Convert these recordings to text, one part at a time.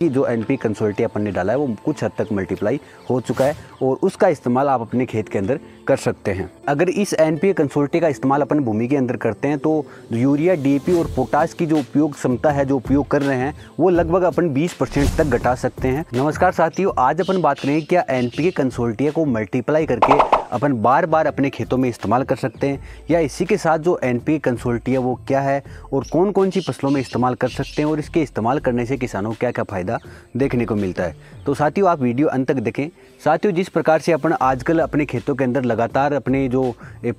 कि जो N P कंसोल्टी अपन ने डाला है वो कुछ हद तक मल्टीप्लाई हो चुका है और उसका इस्तेमाल आप अपने खेत के अंदर कर सकते हैं अगर इस एन पी कंसोल्टी का इस्तेमाल अपन भूमि के अंदर करते हैं तो यूरिया डी और पोटास की जो उपयोग क्षमता है जो उपयोग कर रहे हैं वो लगभग अपन 20 परसेंट तक घटा सकते हैं नमस्कार साथियों आज अपन बात करेंगे क्या एन पी कंसोल्टिया को मल्टीप्लाई करके अपन बार बार अपने खेतों में इस्तेमाल कर सकते हैं या इसी के साथ जो एन पी कंसोल्टी है वो क्या है और कौन कौन सी फसलों में इस्तेमाल कर सकते हैं और इसके इस्तेमाल करने से किसानों को क्या क्या फ़ायदा देखने को मिलता है तो साथियों आप वीडियो अंत तक देखें साथियों जिस प्रकार से अपन आजकल अपने खेतों के अंदर लगातार अपने जो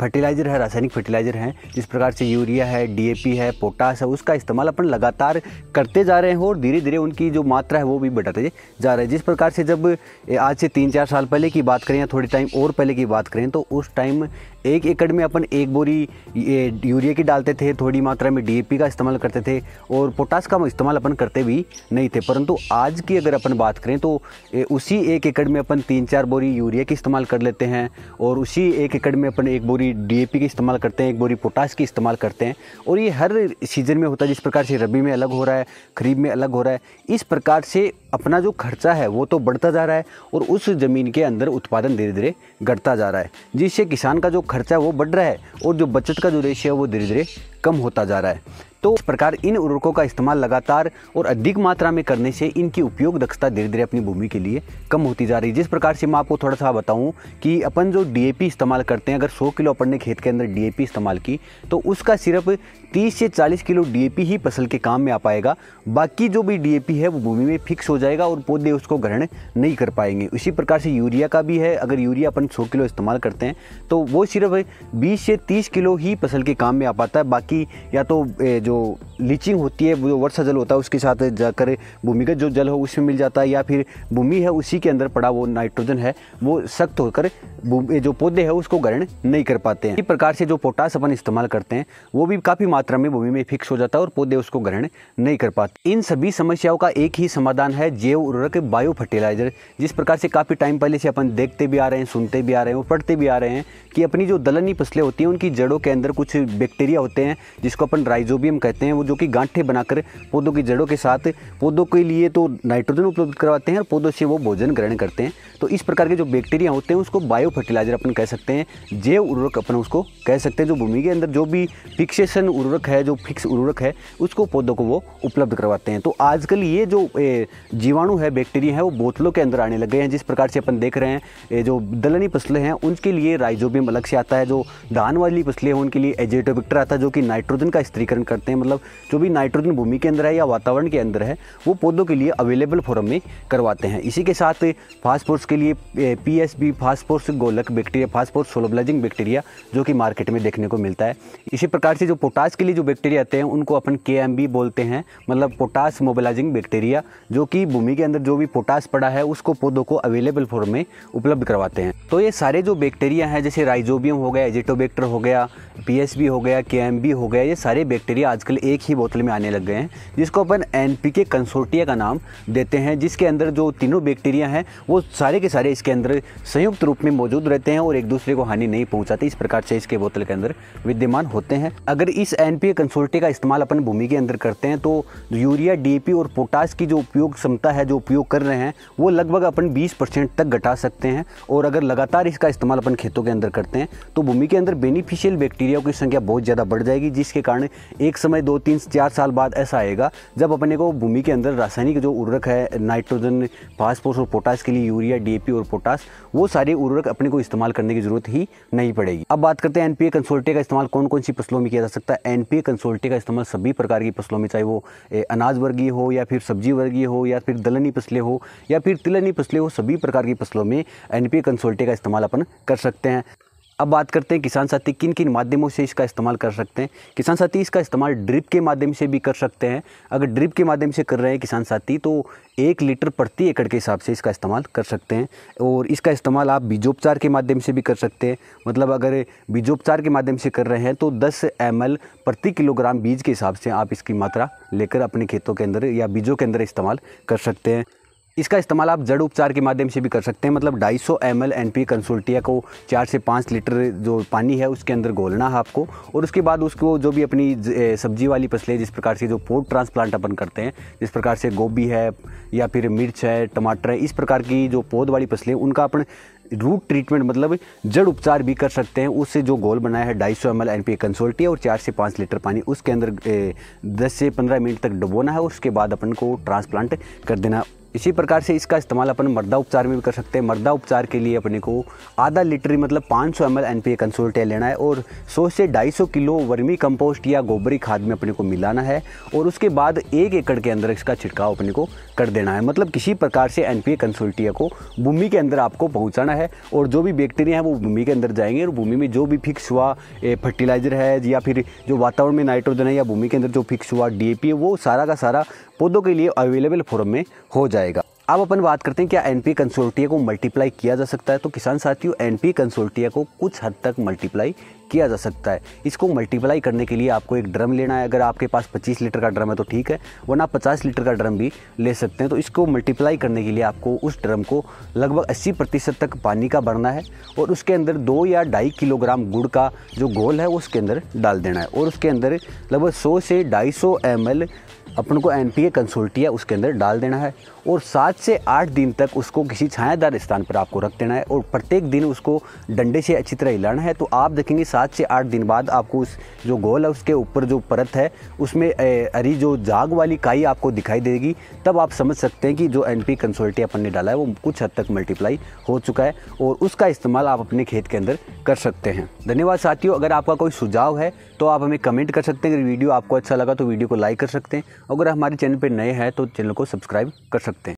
फर्टिलाइज़र है रासायनिक फर्टिलाइज़र हैं जिस प्रकार से यूरिया है डी है पोटास है उसका इस्तेमाल अपन लगातार करते जा रहे हैं और धीरे धीरे उनकी जो मात्रा है वो भी बढ़ाते जा रहे हैं जिस प्रकार से जब आज से तीन चार साल पहले की बात करें या थोड़ी टाइम और पहले की बात बात करें तो उस टाइम एक एकड़ में अपन एक बोरी यूरिया की डालते थे थोड़ी मात्रा में डीएपी का इस्तेमाल करते थे और पोटास का इस्तेमाल अपन करते भी नहीं थे परंतु आज की अगर अपन बात करें तो उसी एक एकड़ में अपन तीन चार बोरी यूरिया की इस्तेमाल कर लेते हैं और उसी एक एकड़ में अपन एक बोरी डी की इस्तेमाल करते हैं एक बोरी पोटास की इस्तेमाल करते हैं और ये हर सीज़न में होता है जिस प्रकार से रबी में अलग हो रहा है खरीब में अलग हो रहा है इस प्रकार से अपना जो खर्चा है वो तो बढ़ता जा रहा है और उस ज़मीन के अंदर उत्पादन धीरे धीरे घटता जा जा रहा है जिससे किसान का जो खर्चा है वो बढ़ रहा है और जो बचत का जो रेशियो है वो धीरे धीरे कम होता जा रहा है तो इस प्रकार इन उर्वरकों का इस्तेमाल लगातार और अधिक मात्रा में करने से इनकी उपयोग दक्षता धीरे धीरे अपनी भूमि के लिए कम होती जा रही है जिस प्रकार से मैं आपको थोड़ा सा बताऊँ कि अपन जो डी इस्तेमाल करते हैं अगर सौ किलो अपन ने खेत के अंदर डी इस्तेमाल की तो उसका सिर्फ तीस से चालीस किलो डी ही फसल के काम में आ पाएगा बाकी जो भी डी है वो भूमि में फिक्स हो जाएगा और पौधे उसको ग्रहण नहीं कर पाएंगे उसी प्रकार से यूरिया का भी है अगर यूरिया अपन सौ किलो इस्तेमाल करते हैं तो वो सिर्फ बीस से तीस किलो ही फसल के काम में आ पाता है बाकी या तो जो लीचिंग होती है वो जो वर्षा जल होता है उसके साथ जाकर भूमिगत जो जल हो उसमें मिल जाता है या फिर भूमि है उसी के अंदर पड़ा वो नाइट्रोजन है वो सख्त होकर जो पौधे हैं उसको ग्रहण नहीं कर पाते हैं इस प्रकार से जो पोटास अपन इस्तेमाल करते हैं वो भी काफ़ी मात्रा में भूमि में फिक्स हो जाता है और पौधे उसको ग्रहण नहीं कर पाते इन सभी समस्याओं का एक ही समाधान है जैव उर्वरक बायो फर्टिलाइजर जिस प्रकार से काफ़ी टाइम पहले से अपन देखते भी आ रहे हैं सुनते भी आ रहे हैं और पढ़ते भी आ रहे हैं कि अपनी जो दलनी फसलें होती हैं उनकी जड़ों के अंदर कुछ बैक्टीरिया होते हैं जिसको अपन राइजोबियम हम कहते हैं वो जो कि गांठे बनाकर पौधों की जड़ों के साथ पौधों के लिए तो नाइट्रोजन उपलब्ध करवाते हैं और पौधों से वो भोजन ग्रहण करते हैं तो इस प्रकार के जो बैक्टीरिया होते हैं उसको बायो फर्टिलाइजर अपन कह सकते हैं जैव उर्वरक अपन उसको कह सकते हैं जो भूमि के अंदर जो भी फिक्सेशन उर्वरक है जो फिक्स उर्वरक है उसको पौधों को वो उपलब्ध करवाते हैं तो आजकल ये जो जीवाणु है बैक्टीरिया है वो बोतलों के अंदर आने लग गए हैं जिस प्रकार से अपन देख रहे हैं जो दलहनी फसलें हैं उनके लिए राइजोबियम अलग से आता है जो धान वाली फसलें हैं उनके लिए एजेटोबिक्टर आता है जो कि नाइट्रोजन का स्त्रीकरण करता सकते हैं मतलब जो भी नाइट्रोजन भूमि के अंदर है या वातावरण के अंदर है वो पौधों के लिए अवेलेबल फॉरम में करवाते हैं इसी के साथ फास्फोर्स के लिए पी एस बी फास्फोर्स गोलक बैक्टीरिया फास्फोर्स सोलोबलाइजिंग बैक्टीरिया जो कि मार्केट में देखने को मिलता है इसी प्रकार से जो पोटास के लिए जो बैक्टीरिया आते हैं उनको अपन के एम बी बोलते हैं मतलब पोटास मोबिलाइजिंग बैक्टीरिया जो कि भूमि के अंदर जो भी पोटास पड़ा है उसको पौधों को अवेलेबल फॉर्म में उपलब्ध करवाते हैं तो ये सारे जो बैक्टीरिया हैं जैसे राइजोबियम हो गया एजिटोबैक्टर हो गया पी एस बी हो गया के एम बी हो गया ये सारे बैक्टीरिया आजकल एक ही बोतल में आने लग गए हैं जिसको अपन एन पी के कंसोर्टिया का नाम देते हैं जिसके अंदर जो तीनों बैक्टीरिया हैं वो सारे के सारे इसके अंदर संयुक्त रूप में मौजूद रहते हैं और एक दूसरे को हानि नहीं पहुँचाते इस प्रकार से इसके बोतल के अंदर विद्यमान होते हैं अगर इस एन पी कंसोर्टिया का इस्तेमाल अपन भूमि के अंदर करते हैं तो यूरिया डी और पोटास की जो उपयोग क्षमता है जो उपयोग कर रहे हैं वो लगभग अपन बीस तक घटा सकते हैं और अगर लगातार इसका इस्तेमाल अपन खेतों के अंदर करते हैं तो भूमि के अंदर बेनिफिशियल बैक्टीरिया की संख्या बहुत ज़्यादा बढ़ जाएगी जिसके कारण एक समय दो तीन चार साल बाद ऐसा आएगा जब अपने को भूमि के अंदर रासायनिक जो उर्वरक है नाइट्रोजन फास्फोरस और पोटास के लिए यूरिया डीएपी और पोटास वो सारे उर्वरक अपने को इस्तेमाल करने की जरूरत ही नहीं पड़ेगी अब बात करते हैं एनपीए कंसोल्टे का इस्तेमाल कौन कौन सी फसलों में किया जा सकता है एनपीए कंसोल्टे का इस्तेमाल सभी प्रकार की फसलों में चाहे वो अनाज वर्गीय हो या फिर सब्जी वर्गीय हो या फिर दलनी फसलें हो या फिर तिलनी फसलें हो सभी प्रकार की फसलों में एनपीए कंसोल्टे का इस्तेमाल अपन कर सकते हैं अब बात करते हैं किसान साथी किन किन माध्यमों से इसका इस्तेमाल कर सकते हैं किसान साथी इसका इस्तेमाल ड्रिप के माध्यम से भी कर सकते हैं अगर ड्रिप के माध्यम से कर रहे हैं किसान साथी तो एक लीटर प्रति एकड़ के हिसाब से इसका इस्तेमाल कर सकते हैं और इसका इस्तेमाल आप बीजोपचार के माध्यम से भी कर सकते हैं मतलब अगर बीजोपचार के माध्यम से कर रहे हैं तो दस एम प्रति किलोग्राम बीज के हिसाब से आप इसकी मात्रा लेकर अपने खेतों के अंदर या बीजों के अंदर इस्तेमाल कर सकते हैं इसका इस्तेमाल आप जड़ उपचार के माध्यम से भी कर सकते हैं मतलब 250 सौ M L N P consortia को चार से पाँच लीटर जो पानी है उसके अंदर घोलना है आपको और उसके बाद उसको जो भी अपनी सब्जी वाली फसलें जिस प्रकार से जो पोर्ट ट्रांसप्लांट अपन करते हैं जिस प्रकार से गोभी है या फिर मिर्च है टमाटर है इस प्रकार की जो पौध वाली फसलें उनका अपन रूट ट्रीटमेंट मतलब जड़ उपचार भी कर सकते हैं उससे जो गोल बनाया है ढाई सौ एम एल कंसोल्टिया और चार से पाँच लीटर पानी उसके अंदर दस से पंद्रह मिनट तक डुबोना है उसके बाद अपन को ट्रांसप्लांट कर देना इसी प्रकार से इसका इस्तेमाल अपन मर्दा उपचार में भी कर सकते हैं मर्दा उपचार के लिए अपने को आधा लीटर मतलब 500 सौ एम एल एन पी लेना है और 100 से 250 किलो वर्मी कंपोस्ट या गोबरी खाद में अपने को मिलाना है और उसके बाद एक एकड़ के अंदर इसका छिड़काव अपने को कर देना है मतलब किसी प्रकार से एन पी को भूमि के अंदर आपको पहुँचाना है और जो भी बैक्टीरिया है वो भूमि के अंदर जाएंगे और भूमि में जो भी फिक्स हुआ फर्टिलाइज़र है या फिर जो वातावरण में नाइट्रोजन है या भूमि के अंदर जो फिक्स हुआ डी है वो सारा का सारा पौधों के लिए अवेलेबल फॉर्म में हो जाए अब अपन बात करते हैं क्या एन पी कंसोल्टिया को मल्टीप्लाई किया जा सकता है तो किसान साथियों एन पी कंसोल्टिया को कुछ हद तक मल्टीप्लाई किया जा सकता है इसको मल्टीप्लाई करने के लिए आपको एक ड्रम लेना है अगर आपके पास 25 लीटर का ड्रम है तो ठीक है वरना 50 लीटर का ड्रम भी ले सकते हैं तो इसको मल्टीप्लाई करने के लिए आपको उस ड्रम को लगभग 80 प्रतिशत तक पानी का भरना है और उसके अंदर दो या ढाई किलोग्राम गुड़ का जो घोल है उसके अंदर डाल देना है और उसके अंदर लगभग सौ से ढाई सौ अपन को एन पी कंसोल्टिया उसके अंदर डाल देना है और सात से आठ दिन तक उसको किसी छायादार स्थान पर आपको रख देना है और प्रत्येक दिन उसको डंडे से अच्छी तरह हिलाना है तो आप देखेंगे सात से आठ दिन बाद आपको उस जो गोल है उसके ऊपर जो परत है उसमें अरी जो जाग वाली काई आपको दिखाई देगी तब आप समझ सकते हैं कि जो एन पी कंसोल्टिया अपन ने डाला है वो कुछ हद तक मल्टीप्लाई हो चुका है और उसका इस्तेमाल आप अपने खेत के अंदर कर सकते हैं धन्यवाद साथियों अगर आपका कोई सुझाव है तो आप हमें कमेंट कर सकते हैं अगर वीडियो आपको अच्छा लगा तो वीडियो को लाइक कर सकते हैं अगर हमारे चैनल पर नए हैं तो चैनल को सब्सक्राइब कर सकते हैं